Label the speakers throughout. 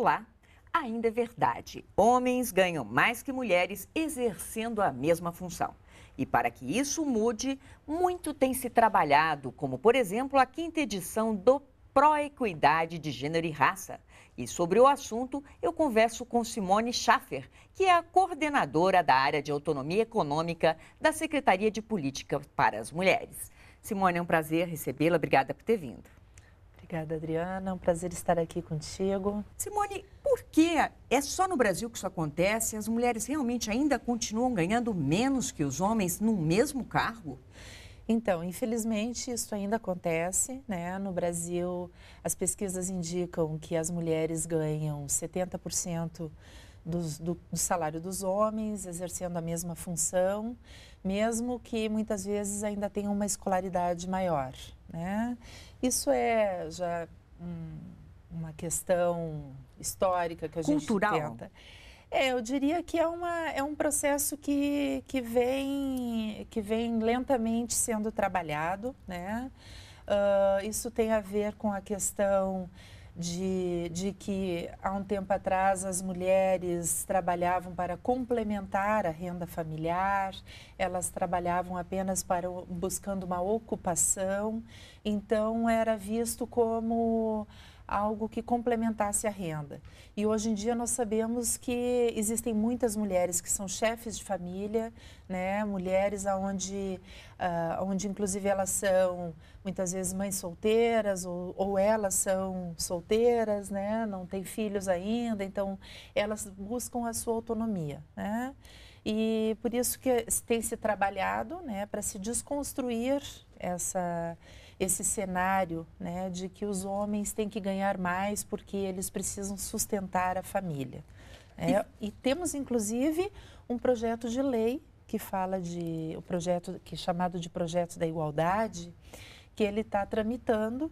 Speaker 1: lá, ainda é verdade. Homens ganham mais que mulheres exercendo a mesma função. E para que isso mude, muito tem se trabalhado, como, por exemplo, a quinta edição do Proequidade equidade de Gênero e Raça. E sobre o assunto, eu converso com Simone Schaffer, que é a coordenadora da área de autonomia econômica da Secretaria de Política para as Mulheres. Simone, é um prazer recebê-la. Obrigada por ter vindo.
Speaker 2: Obrigada, Adriana. É um prazer estar aqui
Speaker 1: contigo. Simone, por que é só no Brasil que isso acontece? As mulheres realmente ainda continuam ganhando menos que os homens no mesmo cargo? Então,
Speaker 2: infelizmente, isso ainda acontece. Né? No Brasil, as pesquisas indicam que as mulheres ganham 70% dos, do, do salário dos homens, exercendo a mesma função, mesmo que muitas vezes ainda tenham uma escolaridade maior. Né? Isso é já um, uma questão histórica que a Cultural. gente tenta. É, eu diria que é, uma, é um processo que, que, vem, que vem lentamente sendo trabalhado, né? Uh, isso tem a ver com a questão de, de que há um tempo atrás as mulheres trabalhavam para complementar a renda familiar, elas trabalhavam apenas para buscando uma ocupação, então era visto como algo que complementasse a renda. E hoje em dia nós sabemos que existem muitas mulheres que são chefes de família, né? mulheres onde, uh, ah, onde inclusive elas são muitas vezes mães solteiras ou, ou elas são solteiras, né? não têm filhos ainda, então elas buscam a sua autonomia. Né? E por isso que tem se trabalhado né, para se desconstruir essa esse cenário né, de que os homens têm que ganhar mais porque eles precisam sustentar a família. É, e temos, inclusive, um projeto de lei que fala de o projeto que é chamado de projeto da igualdade, que ele está tramitando,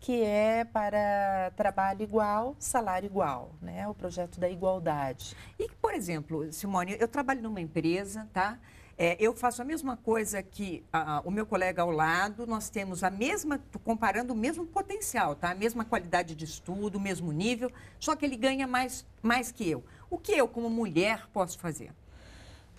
Speaker 2: que é para trabalho
Speaker 1: igual, salário igual, né? O projeto da igualdade. E, por exemplo, Simone, eu trabalho numa empresa, tá? É, eu faço a mesma coisa que ah, ah, o meu colega ao lado, nós temos a mesma, comparando o mesmo potencial, tá? a mesma qualidade de estudo, o mesmo nível, só que ele ganha mais, mais que eu. O que eu, como mulher, posso fazer?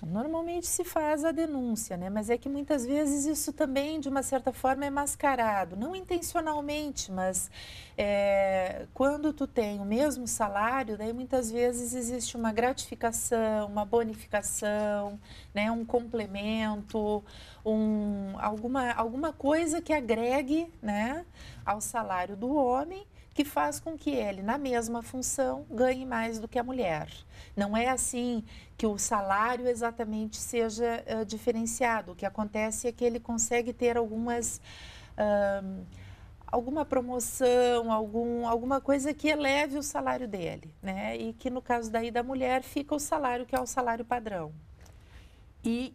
Speaker 2: Normalmente se faz a denúncia, né? mas é que muitas vezes isso também, de uma certa forma, é mascarado. Não intencionalmente, mas é, quando tu tem o mesmo salário, daí muitas vezes existe uma gratificação, uma bonificação, né? um complemento, um, alguma, alguma coisa que agregue né? ao salário do homem que faz com que ele, na mesma função, ganhe mais do que a mulher. Não é assim que o salário exatamente seja uh, diferenciado. O que acontece é que ele consegue ter algumas. Uh, alguma promoção, algum, alguma coisa que eleve o salário dele, né? E que no caso daí da mulher fica o salário que é o salário padrão.
Speaker 1: E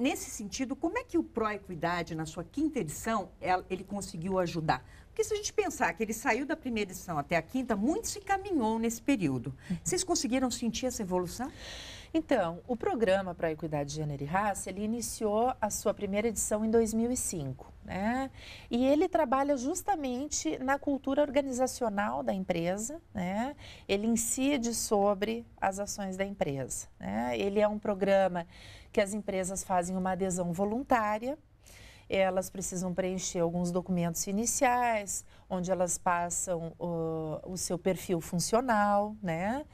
Speaker 1: nesse sentido, como é que o Proequidade, na sua quinta edição, ele conseguiu ajudar? Porque se a gente pensar que ele saiu da primeira edição até a quinta, muito se caminhou nesse período. Uhum. Vocês conseguiram sentir essa evolução? Então, o
Speaker 2: programa para a equidade de gênero e raça, ele iniciou a sua primeira edição em 2005, né? E ele trabalha justamente na cultura organizacional da empresa, né? Ele incide sobre as ações da empresa, né? Ele é um programa que as empresas fazem uma adesão voluntária, elas precisam preencher alguns documentos iniciais, onde elas passam o seu perfil funcional, né?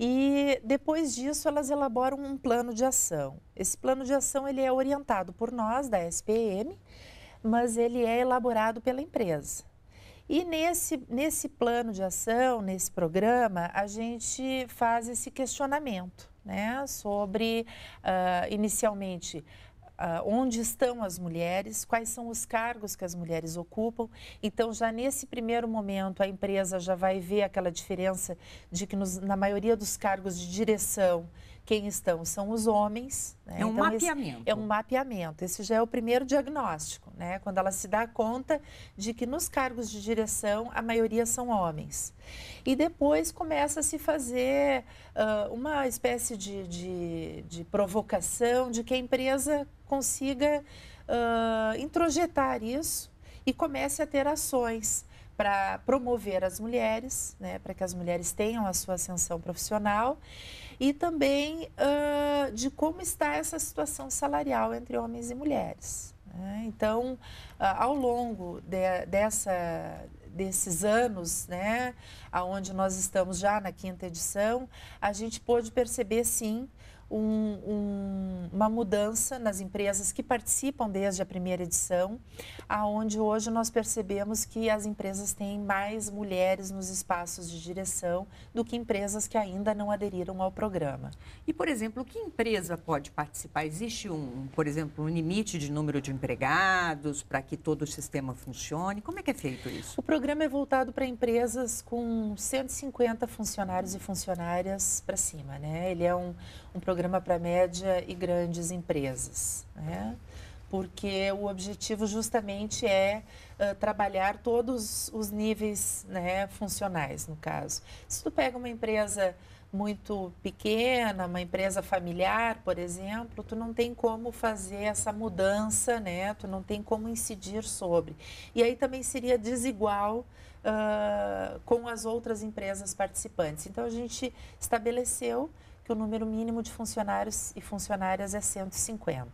Speaker 2: E depois disso elas elaboram um plano de ação. Esse plano de ação ele é orientado por nós da SPM, mas ele é elaborado pela empresa. E nesse, nesse plano de ação, nesse programa, a gente faz esse questionamento, né? Sobre, uh, inicialmente, Uh, onde estão as mulheres, quais são os cargos que as mulheres ocupam. Então, já nesse primeiro momento, a empresa já vai ver aquela diferença de que nos, na maioria dos cargos de direção quem estão são os homens. Né? É um então, mapeamento. É um mapeamento. Esse já é o primeiro diagnóstico, né? Quando ela se dá conta de que nos cargos de direção a maioria são homens. E depois começa a se fazer uh, uma espécie de, de, de, provocação de que a empresa consiga uh, introjetar isso e comece a ter ações para promover as mulheres, né, para que as mulheres tenham a sua ascensão profissional e também uh, de como está essa situação salarial entre homens e mulheres. Né? Então, uh, ao longo de, dessa desses anos, né, aonde nós estamos já na quinta edição, a gente pôde perceber sim um, um, uma mudança nas empresas que participam desde a primeira edição, aonde hoje nós percebemos que as empresas têm mais mulheres nos espaços de direção do que empresas que ainda não aderiram ao programa. E, por exemplo, que
Speaker 1: empresa pode participar? Existe um, por exemplo, um limite de número de empregados para que todo o sistema funcione? Como é que é feito isso? O
Speaker 2: programa é voltado para empresas com 150 funcionários e funcionárias para cima, né? Ele é um, um programa programa para média e grandes empresas, né? porque o objetivo justamente é uh, trabalhar todos os níveis né, funcionais, no caso. Se tu pega uma empresa muito pequena, uma empresa familiar, por exemplo, tu não tem como fazer essa mudança, né? Tu não tem como incidir sobre. E aí também seria desigual uh, com as outras empresas participantes. Então a gente estabeleceu que o número mínimo de funcionários e funcionárias é 150.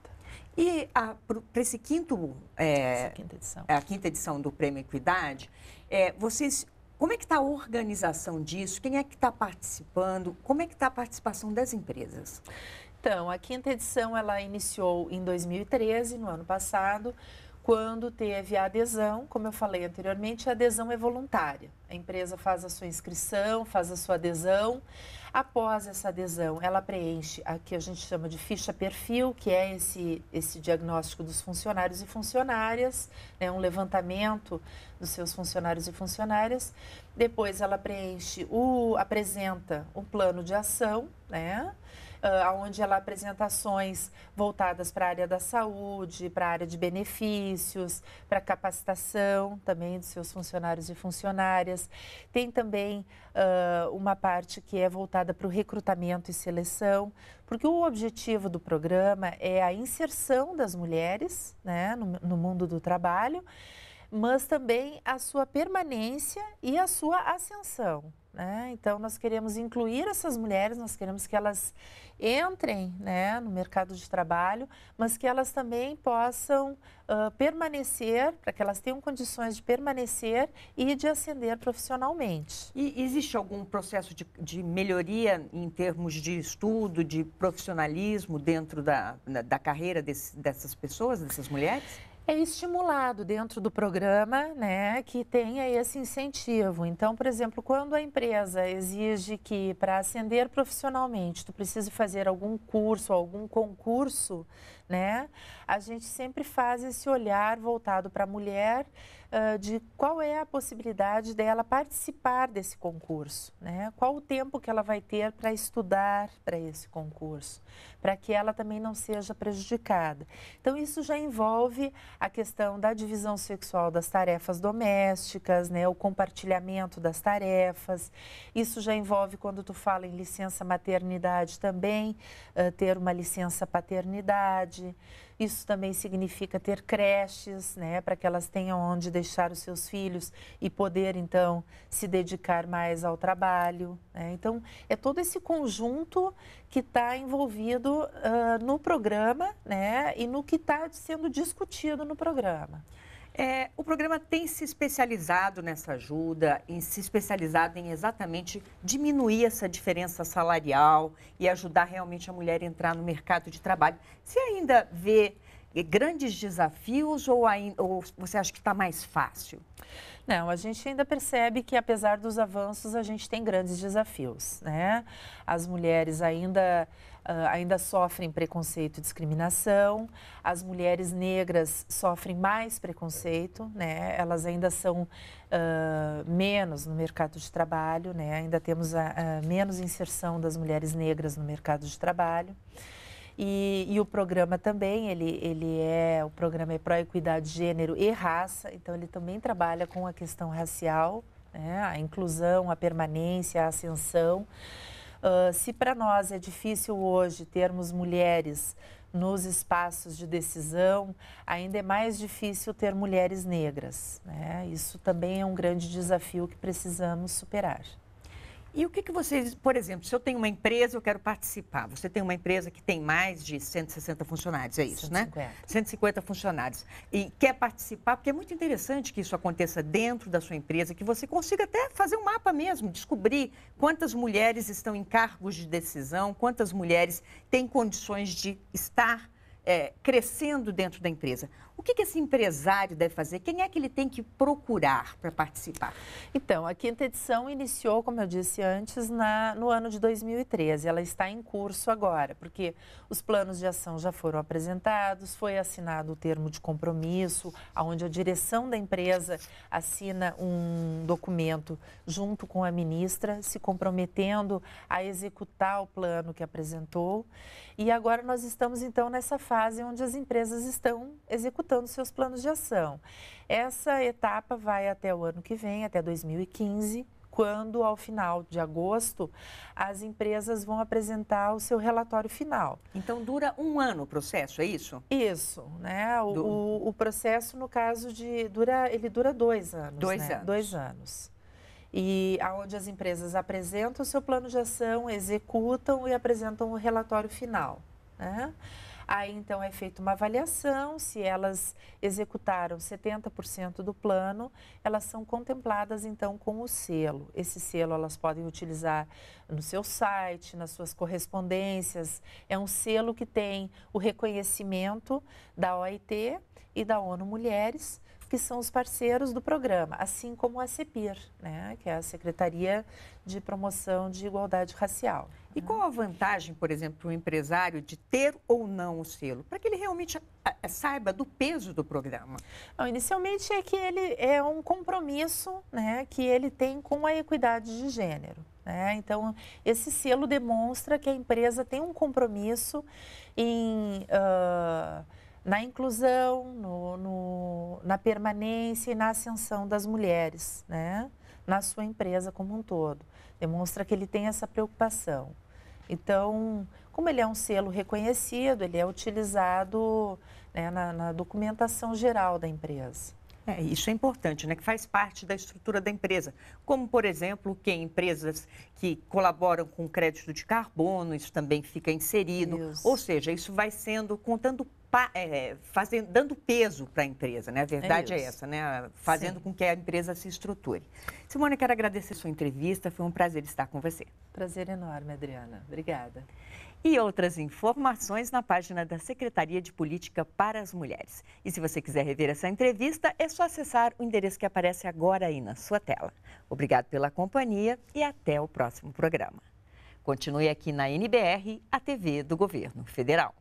Speaker 1: E para esse quinto, é, Essa quinta edição. É a quinta edição do Prêmio Equidade, é, vocês, como é que está a organização disso? Quem é que está participando? Como é que está a participação das empresas? Então, a
Speaker 2: quinta edição ela iniciou em 2013, no ano passado, quando teve a adesão, como eu falei anteriormente, a adesão é voluntária. A empresa faz a sua inscrição, faz a sua adesão. Após essa adesão, ela preenche a que a gente chama de ficha perfil, que é esse, esse diagnóstico dos funcionários e funcionárias, né, um levantamento dos seus funcionários e funcionárias. Depois ela preenche o apresenta um plano de ação, né? Ah, onde ela apresenta ações voltadas para a área da saúde, para a área de benefícios, para capacitação também dos seus funcionários e funcionárias. Tem também uh, uma parte que é voltada para o recrutamento e seleção, porque o objetivo do programa é a inserção das mulheres né, no, no mundo do trabalho mas também a sua permanência e a sua ascensão. Né? Então, nós queremos incluir essas mulheres, nós queremos que elas entrem né, no mercado de trabalho, mas que elas também possam uh, permanecer, para que elas tenham condições de permanecer e de ascender profissionalmente.
Speaker 1: E existe algum processo de, de melhoria em termos de estudo, de profissionalismo dentro da, da carreira desse, dessas pessoas, dessas mulheres?
Speaker 2: é estimulado dentro do programa né, que tenha esse incentivo. Então, por exemplo, quando a empresa exige que para ascender profissionalmente tu precise fazer algum curso, algum concurso, né? A gente sempre faz esse olhar voltado para a mulher uh, de qual é a possibilidade dela participar desse concurso, né? Qual o tempo que ela vai ter para estudar para esse concurso, para que ela também não seja prejudicada. Então isso já envolve a questão da divisão sexual das tarefas domésticas, né? O compartilhamento das tarefas. Isso já envolve quando tu fala em licença maternidade também uh, ter uma licença paternidade idade. Isso também significa ter creches, né, para que elas tenham onde deixar os seus filhos e poder então se dedicar mais ao trabalho. Né? Então é todo esse conjunto que está envolvido uh,
Speaker 1: no programa, né, e no que está sendo discutido no programa. É, o programa tem se especializado nessa ajuda, em se especializado em exatamente diminuir essa diferença salarial e ajudar realmente a mulher a entrar no mercado de trabalho. Você ainda vê grandes desafios ou, ainda, ou você acha que está mais fácil? Não, a gente ainda percebe que apesar dos avanços, a gente tem
Speaker 2: grandes desafios, né? As mulheres ainda Uh, ainda sofrem preconceito e discriminação. As mulheres negras sofrem mais preconceito, né? Elas ainda são uh, menos no mercado de trabalho, né? Ainda temos a, a menos inserção das mulheres negras no mercado de trabalho. E, e, o programa também, ele, ele é, o programa é pró-equidade de gênero e raça, então ele também trabalha com a questão racial, né? a inclusão, a permanência, a ascensão. Uh, se para nós é difícil hoje termos mulheres nos espaços de decisão, ainda é mais difícil ter mulheres negras. Né? Isso também é um grande desafio que
Speaker 1: precisamos superar. E o que, que vocês, por exemplo, se eu tenho uma empresa, eu quero participar. Você tem uma empresa que tem mais de 160 funcionários, é isso, 150. né? 150 funcionários. E quer participar, porque é muito interessante que isso aconteça dentro da sua empresa, que você consiga até fazer um mapa mesmo, descobrir quantas mulheres estão em cargos de decisão, quantas mulheres têm condições de estar é, crescendo dentro da empresa. O que, que esse empresário deve fazer? Quem é que ele tem que procurar para participar? Então, a quinta edição iniciou, como eu
Speaker 2: disse antes, na, no ano de 2013. Ela está em curso agora, porque os planos de ação já foram apresentados, foi assinado o termo de compromisso, onde a direção da empresa assina um documento junto com a ministra, se comprometendo a executar o plano que apresentou. E agora nós estamos, então, nessa fase onde as empresas estão executando implementando seus planos de ação. Essa etapa vai até o ano que vem, até 2015 quando, ao final de agosto, as empresas vão apresentar o seu relatório final. Então, dura um ano o processo, é isso? Isso, né? O, Do... o processo, no caso de. Dura, ele dura dois anos. Né? Dois né? anos. Dois anos. E aonde as empresas apresentam o seu plano de ação, executam e apresentam o relatório final. Né? Aí então é feita uma avaliação, se elas executaram 70% do plano, elas são contempladas então com o selo. Esse selo elas podem utilizar no seu site, nas suas correspondências. É um selo que tem o reconhecimento da OIT e da ONU Mulheres que são os parceiros do programa, assim como a CEPIR, né, que é a Secretaria de
Speaker 1: Promoção de Igualdade Racial. E né. qual a vantagem, por exemplo, para o empresário de ter ou não o selo? Para que ele realmente saiba do peso do programa. Não, inicialmente
Speaker 2: é que ele é um compromisso né, que ele tem com a equidade de gênero. Né. Então, esse selo demonstra que a empresa tem um compromisso em, uh, na inclusão, no, no na permanência e na ascensão das mulheres, né? na sua empresa como um todo. Demonstra que ele tem essa preocupação. Então, como ele é um selo reconhecido, ele é utilizado né, na, na, documentação geral da empresa.
Speaker 1: É, isso é importante, né? Que faz parte da estrutura da empresa. Como, por exemplo, que empresas que colaboram com crédito de carbono, isso também fica inserido. Isso. Ou seja, isso vai sendo, contando é, é, fazendo, dando peso para a empresa, né? A verdade é, é essa, né? Fazendo Sim. com que a empresa se estruture. Simone, quero agradecer a sua entrevista, foi um prazer estar com você. Prazer enorme, Adriana. Obrigada. E outras informações na página da Secretaria de Política para as Mulheres. E se você quiser rever essa entrevista, é só acessar o endereço que aparece agora aí na sua tela. Obrigado pela companhia e até o próximo programa. Continue aqui na NBR, a TV do Governo Federal.